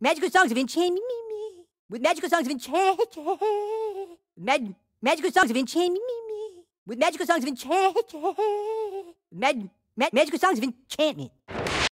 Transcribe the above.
Magical songs of enchantment. With magical songs of enchantment. Mag- magical songs of enchantment. With magical songs of enchantment. Mag- ma- magical songs of enchantment.